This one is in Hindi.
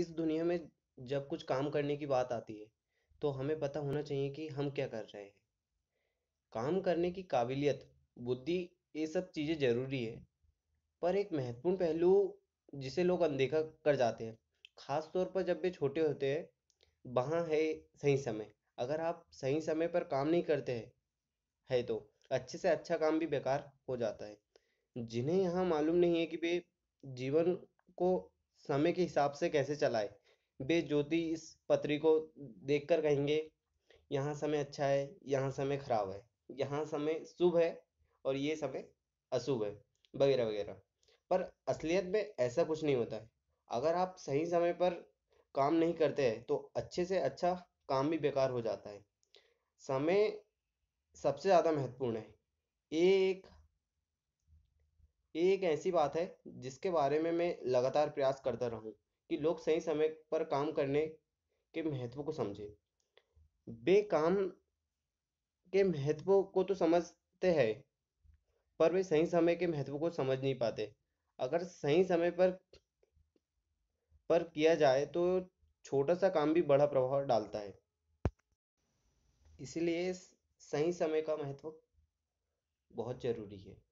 इस दुनिया में जब कुछ काम करने की बात आती है तो हमें पता होना चाहिए कि हम क्या कर रहे हैं काम करने की काबिलियत बुद्धि ये सब चीज़ें ज़रूरी है पर एक महत्वपूर्ण पहलू जिसे लोग अनदेखा कर जाते हैं खास तौर पर जब वे छोटे होते हैं वहाँ है सही समय अगर आप सही समय पर काम नहीं करते हैं है तो अच्छे से अच्छा काम भी बेकार हो जाता है जिन्हें यहाँ मालूम नहीं है कि वे जीवन को समय के हिसाब से कैसे चलाए वे ज्योति इस पत्री को देखकर कहेंगे यहाँ समय अच्छा है यहाँ समय खराब है यहाँ समय शुभ है और ये समय अशुभ है वगैरह वगैरह पर असलियत में ऐसा कुछ नहीं होता है अगर आप सही समय पर काम नहीं करते हैं तो अच्छे से अच्छा काम भी बेकार हो जाता है समय सबसे ज़्यादा महत्वपूर्ण है ये एक ऐसी बात है जिसके बारे में मैं लगातार प्रयास करता रहूं कि लोग सही समय पर काम करने के महत्व को समझें वे काम के महत्व को तो समझते हैं पर वे सही समय के महत्व को समझ नहीं पाते अगर सही समय पर पर किया जाए तो छोटा सा काम भी बड़ा प्रभाव डालता है इसलिए सही समय का महत्व बहुत जरूरी है